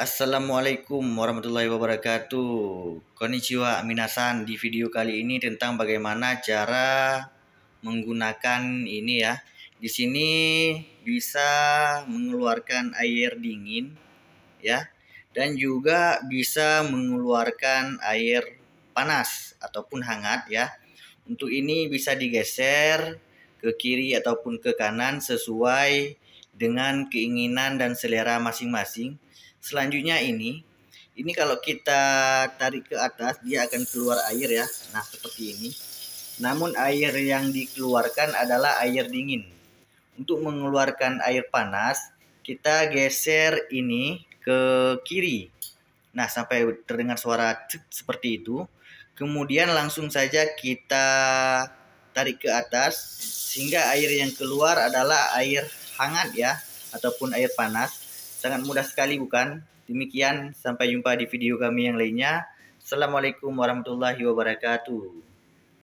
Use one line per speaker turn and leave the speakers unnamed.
Assalamualaikum warahmatullahi wabarakatuh Konnichiwa Minasan Di video kali ini tentang bagaimana cara menggunakan ini ya Di sini bisa mengeluarkan air dingin ya Dan juga bisa mengeluarkan air panas ataupun hangat ya Untuk ini bisa digeser ke kiri ataupun ke kanan sesuai dengan keinginan dan selera masing-masing. Selanjutnya ini, ini kalau kita tarik ke atas dia akan keluar air ya. Nah, seperti ini. Namun air yang dikeluarkan adalah air dingin. Untuk mengeluarkan air panas, kita geser ini ke kiri. Nah, sampai terdengar suara seperti itu. Kemudian langsung saja kita tarik ke atas sehingga air yang keluar adalah air hangat ya ataupun air panas. Sangat mudah sekali bukan? Demikian sampai jumpa di video kami yang lainnya. Assalamualaikum warahmatullahi wabarakatuh.